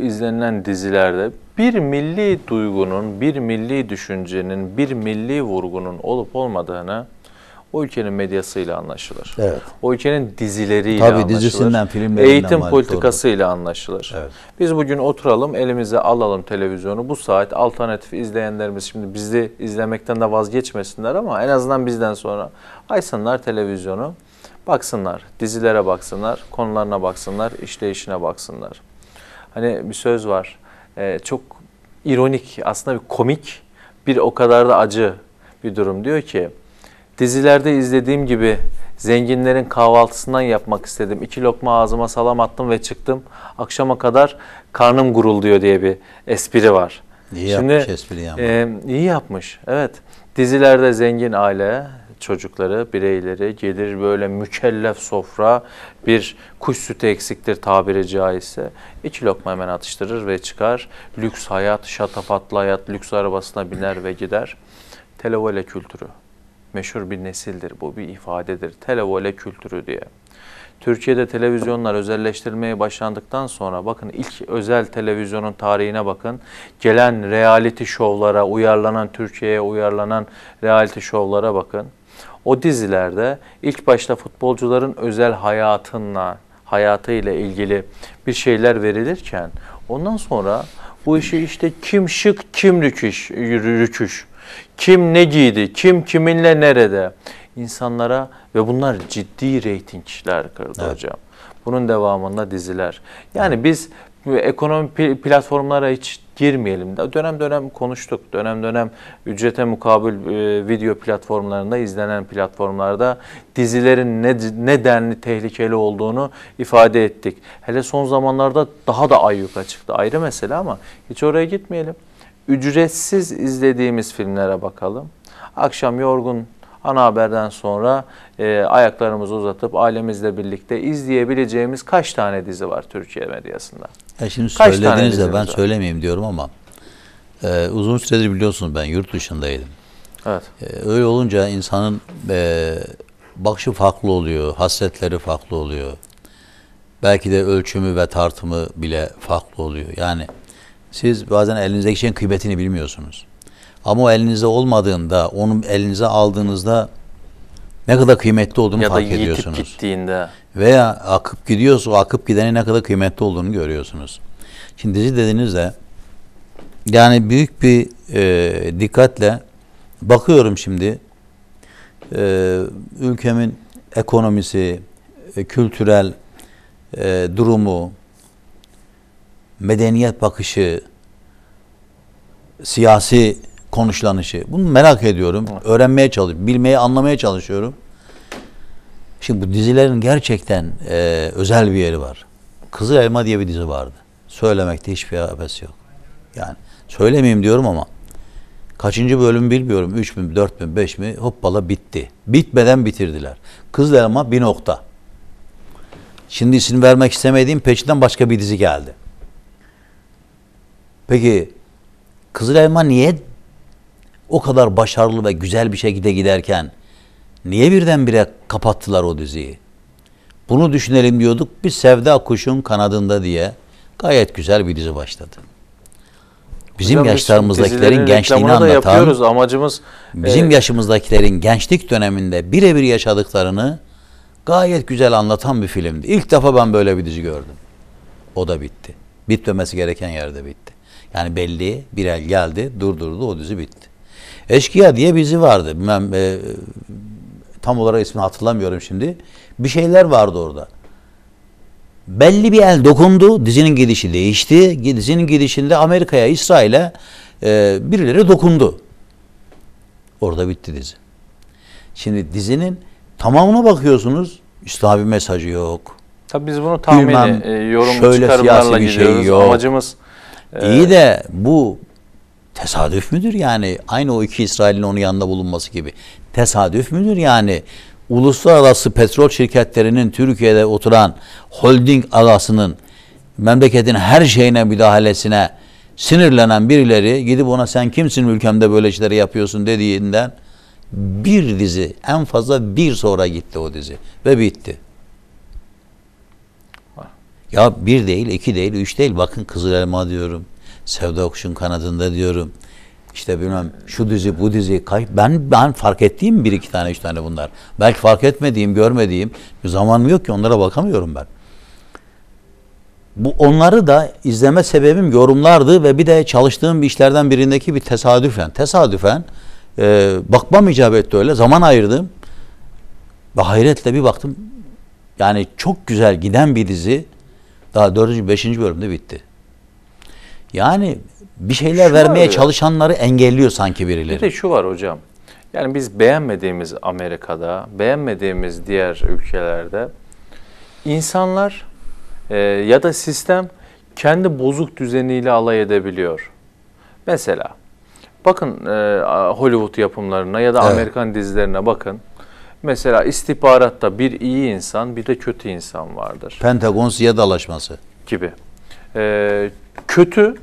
izlenen dizilerde bir milli duygunun, bir milli düşüncenin, bir milli vurgunun olup olmadığını o ülkenin medyasıyla anlaşılır. Evet. O ülkenin dizileriyle Tabii, anlaşılır. dizisinden, filmlerinden. Eğitim politikasıyla doğru. anlaşılır. Evet. Biz bugün oturalım, elimize alalım televizyonu. Bu saat alternatif izleyenlerimiz şimdi bizi izlemekten de vazgeçmesinler ama en azından bizden sonra aysınlar televizyonu. Baksınlar, dizilere baksınlar, konularına baksınlar, işleyişine baksınlar. Hani bir söz var. E, çok ironik, aslında bir komik, bir o kadar da acı bir durum. Diyor ki, dizilerde izlediğim gibi zenginlerin kahvaltısından yapmak istedim. İki lokma ağzıma salam attım ve çıktım. Akşama kadar karnım gurulduyor diye bir espri var. İyi Şimdi, yapmış espriyi ama. E, iyi yapmış, evet. Dizilerde zengin aile, çocukları, bireyleri gelir böyle mükellef sofra bir kuş sütü eksiktir tabiri caizse. iki lokma hemen atıştırır ve çıkar. Lüks hayat, şatafatlı hayat, lüks arabasına biner ve gider. Televole kültürü. Meşhur bir nesildir bu, bir ifadedir. Televole kültürü diye. Türkiye'de televizyonlar özelleştirilmeye başlandıktan sonra bakın ilk özel televizyonun tarihine bakın. Gelen reality şovlara uyarlanan Türkiye'ye uyarlanan reality şovlara bakın. O dizilerde ilk başta futbolcuların özel hayatınla, hayatıyla ilgili bir şeyler verilirken ondan sonra bu işi işte kim şık, kim rüküş, rüküş, kim ne giydi, kim kiminle nerede insanlara ve bunlar ciddi reytingler kırdı evet. hocam. Bunun devamında diziler. Yani evet. biz ekonomi platformlara hiç girmeyelim. Dönem dönem konuştuk. Dönem dönem ücrete mukabil e, video platformlarında, izlenen platformlarda dizilerin ne, ne denli tehlikeli olduğunu ifade ettik. Hele son zamanlarda daha da ayyuka çıktı. Ayrı mesele ama hiç oraya gitmeyelim. Ücretsiz izlediğimiz filmlere bakalım. Akşam yorgun ana haberden sonra e, ayaklarımızı uzatıp ailemizle birlikte izleyebileceğimiz kaç tane dizi var Türkiye medyasında? E şimdi Kaç söylediniz ben var? söylemeyeyim diyorum ama e, uzun süredir biliyorsunuz ben yurt dışındaydım. Evet. E, öyle olunca insanın e, bakışı farklı oluyor, hasretleri farklı oluyor. Belki de ölçümü ve tartımı bile farklı oluyor. Yani siz bazen elinizdeki şeyin kıymetini bilmiyorsunuz. Ama o elinizde olmadığında, onu elinize aldığınızda ne kadar kıymetli olduğunu ya fark ediyorsunuz. Ya da yitip gittiğinde veya akıp gidiyorsa o akıp gidenin ne kadar kıymetli olduğunu görüyorsunuz. Şimdi dizi dediğinizde yani büyük bir e, dikkatle bakıyorum şimdi e, ülkemin ekonomisi, e, kültürel e, durumu, medeniyet bakışı, siyasi konuşlanışı. Bunu merak ediyorum, öğrenmeye çalışıyorum, bilmeye, anlamaya çalışıyorum. Şimdi bu dizilerin gerçekten e, özel bir yeri var. Kızıl Elma diye bir dizi vardı. Söylemekte hiçbir abes yok. Yani söylemeyeyim diyorum ama kaçıncı bölüm bilmiyorum. Üç mü, dört mü, beş mi hoppala bitti. Bitmeden bitirdiler. Kızıl Elma bir nokta. Şimdi isim vermek istemediğim peşinden başka bir dizi geldi. Peki Kızıl Elma niye o kadar başarılı ve güzel bir şekilde giderken Niye birdenbire kapattılar o diziyi? Bunu düşünelim diyorduk. Bir sevda kuşun kanadında diye gayet güzel bir dizi başladı. Bizim Hocam, yaşlarımızdakilerin gençliğini anlatan, yapıyoruz. amacımız bizim e... yaşımızdakilerin gençlik döneminde birebir yaşadıklarını gayet güzel anlatan bir filmdi. İlk defa ben böyle bir dizi gördüm. O da bitti. Bitmemesi gereken yerde bitti. Yani belli bir el geldi, durdurdu, o dizi bitti. Eşkıya diye bizi vardı. Bilmem, e, tam olarak ismini hatırlamıyorum şimdi. Bir şeyler vardı orada. Belli bir el dokundu, dizinin gidişi değişti. Dizinin gidişinde Amerika'ya, İsrail'e e, birileri dokundu. Orada bitti dizi. Şimdi dizinin tamamına bakıyorsunuz, İslami mesajı yok. Tabii biz bunu tahmini, Bilmem, e, yorumlu şöyle siyasi bir Şey yok. Amacımız... E, İyi de bu tesadüf müdür yani? Aynı o iki İsrail'in onun yanında bulunması gibi. Tesadüf müdür yani? Uluslararası petrol şirketlerinin Türkiye'de oturan holding alasının memleketin her şeyine müdahalesine sinirlenen birileri gidip ona sen kimsin ülkemde böyle işleri yapıyorsun dediğinden bir dizi en fazla bir sonra gitti o dizi ve bitti. Ya bir değil, iki değil, üç değil. Bakın Kızıl Elma diyorum. Sevda okşun kanadında diyorum işte bilmem şu dizi bu dizi kay ben ben fark ettiğim bir iki tane üç tane bunlar. Belki fark etmediğim, görmediğim zamanım yok ki onlara bakamıyorum ben. Bu onları da izleme sebebim yorumlardı ve bir de çalıştığım bir işlerden birindeki bir tesadüfen, tesadüfen e, bakmam icap etti öyle. Zaman ayırdım ve hayretle bir baktım. Yani çok güzel giden bir dizi daha dördüncü, beşinci bölümde bitti. Yani bir şeyler şu vermeye çalışanları engelliyor sanki birileri. Bir de şu var hocam. Yani biz beğenmediğimiz Amerika'da, beğenmediğimiz diğer ülkelerde insanlar e, ya da sistem kendi bozuk düzeniyle alay edebiliyor. Mesela bakın e, Hollywood yapımlarına ya da evet. Amerikan dizilerine bakın. Mesela istihbaratta bir iyi insan bir de kötü insan vardır. Pentagon siyadalaşması. Gibi. E, kötü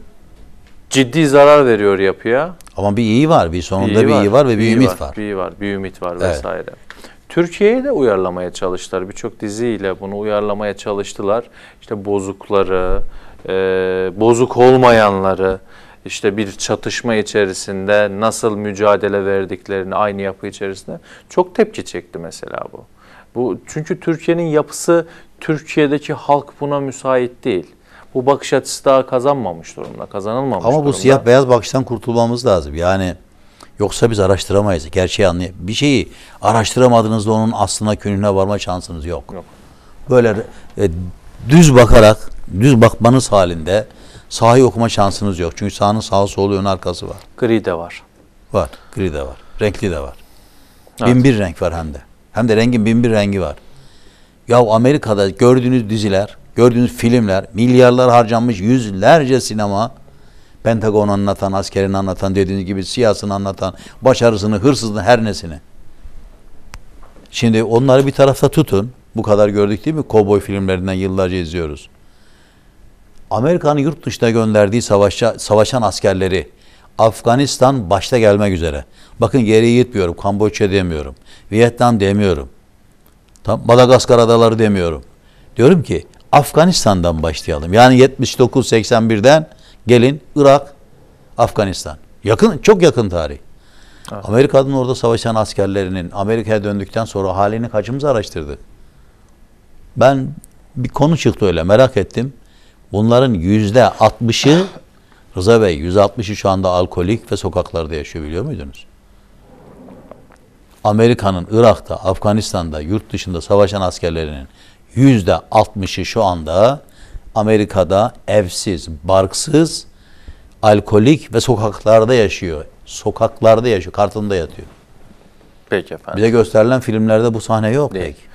ciddi zarar veriyor yapıya. Ama bir iyi var, bir sonunda iyi bir iyi var ve bir iyi ümit var, var. Bir iyi var, bir ümit var evet. vesaire. Türkiye'ye de uyarlamaya çalıştılar. Birçok diziyle bunu uyarlamaya çalıştılar. İşte bozukları, e, bozuk olmayanları, işte bir çatışma içerisinde nasıl mücadele verdiklerini aynı yapı içerisinde çok tepki çekti mesela bu. Bu çünkü Türkiye'nin yapısı Türkiye'deki halk buna müsait değil bu bakış açısı daha kazanmamış durumda, kazanılmamış Ama durumda. bu siyah beyaz bakıştan kurtulmamız lazım. Yani yoksa biz araştıramayız. Gerçeği anlay bir şeyi araştıramadığınızda onun aslına könlüne varma şansınız yok. Yok. Böyle e, düz bakarak, düz bakmanız halinde sahayı okuma şansınız yok. Çünkü sahanın sağı solu ön arkası var. Gri de var. Var. Gri de var. Renkli de var. Evet. Bin bir renk var hem de. Hem de rengin bin bir rengi var. Ya Amerika'da gördüğünüz diziler gördüğünüz filmler, milyarlar harcanmış yüzlerce sinema, Pentagon anlatan, askerini anlatan, dediğiniz gibi siyasını anlatan, başarısını, hırsızını, her nesini. Şimdi onları bir tarafta tutun. Bu kadar gördük değil mi? Kovboy filmlerinden yıllarca izliyoruz. Amerika'nın yurt dışına gönderdiği savaşa, savaşan askerleri Afganistan başta gelmek üzere. Bakın geriye gitmiyorum. Kamboçya demiyorum. Vietnam demiyorum. Tam Madagaskar adaları demiyorum. Diyorum ki Afganistan'dan başlayalım. Yani 79-81'den gelin Irak, Afganistan. Yakın, çok yakın tarih. Evet. Amerika'nın orada savaşan askerlerinin Amerika'ya döndükten sonra halini kaçımız araştırdı. Ben bir konu çıktı öyle merak ettim. Bunların yüzde 60'ı Rıza Bey yüzde 60'ı şu anda alkolik ve sokaklarda yaşıyor biliyor muydunuz? Amerika'nın Irak'ta, Afganistan'da, yurt dışında savaşan askerlerinin yüzde %60'ı şu anda Amerika'da evsiz, barksız, alkolik ve sokaklarda yaşıyor. Sokaklarda yaşıyor, kartında yatıyor. Peki efendim. Bize gösterilen filmlerde bu sahne yok Değil. pek.